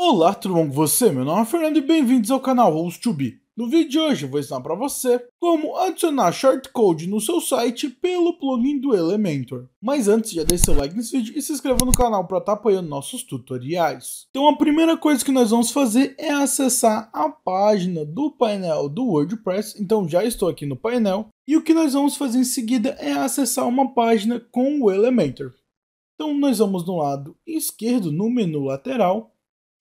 Olá, tudo bom com você? Meu nome é Fernando e bem-vindos ao canal host 2 b No vídeo de hoje eu vou ensinar para você como adicionar shortcode no seu site pelo plugin do Elementor. Mas antes, já deixe seu like nesse vídeo e se inscreva no canal para estar tá apoiando nossos tutoriais. Então a primeira coisa que nós vamos fazer é acessar a página do painel do WordPress. Então já estou aqui no painel. E o que nós vamos fazer em seguida é acessar uma página com o Elementor. Então nós vamos no lado esquerdo, no menu lateral,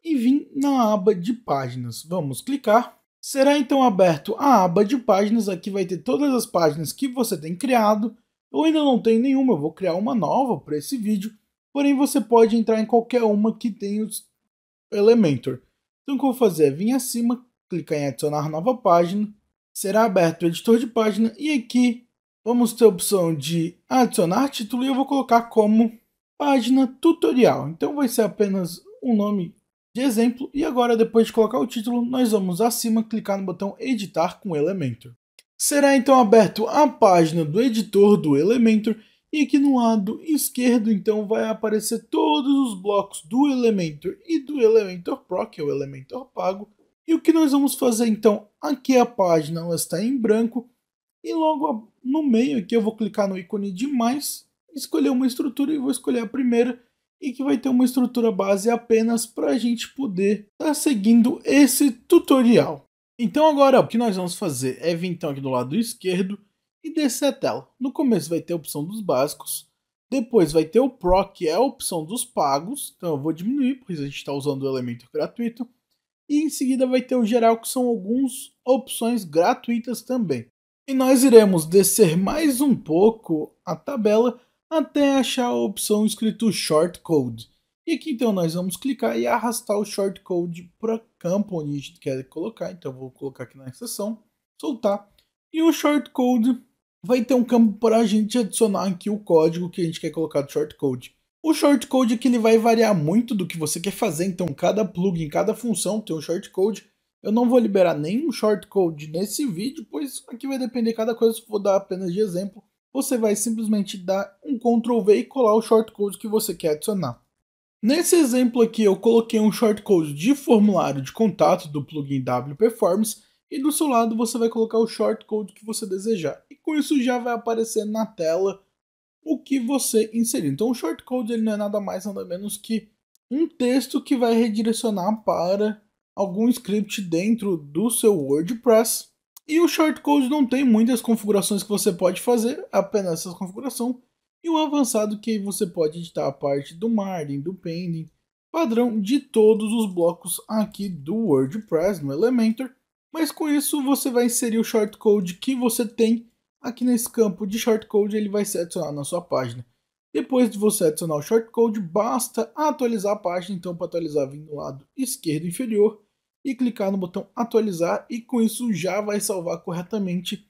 e vim na aba de páginas. Vamos clicar. Será então aberto a aba de páginas, aqui vai ter todas as páginas que você tem criado. Eu ainda não tenho nenhuma, eu vou criar uma nova para esse vídeo, porém você pode entrar em qualquer uma que tenha o Elementor. Então o que eu vou fazer é vir acima, clicar em adicionar nova página, será aberto o editor de página e aqui vamos ter a opção de adicionar título e eu vou colocar como página tutorial. Então vai ser apenas um nome de exemplo e agora, depois de colocar o título, nós vamos acima clicar no botão Editar com Elementor. Será então aberto a página do editor do Elementor e aqui no lado esquerdo então vai aparecer todos os blocos do Elementor e do Elementor Pro, que é o Elementor pago. E o que nós vamos fazer então, aqui a página ela está em branco e logo no meio aqui eu vou clicar no ícone de mais, escolher uma estrutura e vou escolher a primeira e que vai ter uma estrutura base apenas para a gente poder estar tá seguindo esse tutorial. Então agora o que nós vamos fazer é vir então aqui do lado esquerdo e descer a tela. No começo vai ter a opção dos básicos, depois vai ter o Pro, que é a opção dos pagos, então eu vou diminuir, pois a gente está usando o elemento gratuito. E em seguida vai ter o geral, que são algumas opções gratuitas também. E nós iremos descer mais um pouco a tabela até achar a opção escrito Short Code. E aqui então nós vamos clicar e arrastar o short code para campo onde a gente quer colocar. Então vou colocar aqui na exceção, soltar. E o short code vai ter um campo para a gente adicionar aqui o código que a gente quer colocar do short code. O short code aqui é ele vai variar muito do que você quer fazer, então cada plugin, cada função tem um short code. Eu não vou liberar nenhum short code nesse vídeo, pois aqui vai depender cada coisa, vou dar apenas de exemplo você vai simplesmente dar um Ctrl V e colar o shortcode que você quer adicionar. Nesse exemplo aqui eu coloquei um shortcode de formulário de contato do plugin WPForms e do seu lado você vai colocar o shortcode que você desejar. E com isso já vai aparecer na tela o que você inseriu. Então o shortcode ele não é nada mais nada menos que um texto que vai redirecionar para algum script dentro do seu WordPress e o shortcode não tem muitas configurações que você pode fazer, apenas essa configuração. E o avançado que você pode editar a parte do margin, do pending, padrão de todos os blocos aqui do WordPress, no Elementor. Mas com isso você vai inserir o shortcode que você tem aqui nesse campo de shortcode, ele vai ser adicionado na sua página. Depois de você adicionar o shortcode, basta atualizar a página, então para atualizar vem do lado esquerdo inferior e clicar no botão atualizar e com isso já vai salvar corretamente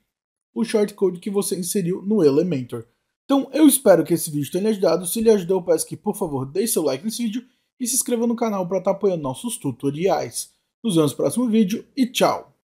o shortcode que você inseriu no Elementor. Então eu espero que esse vídeo tenha ajudado, se lhe ajudou eu peço que por favor deixe seu like nesse vídeo e se inscreva no canal para estar tá apoiando nossos tutoriais. Nos vemos no próximo vídeo e tchau!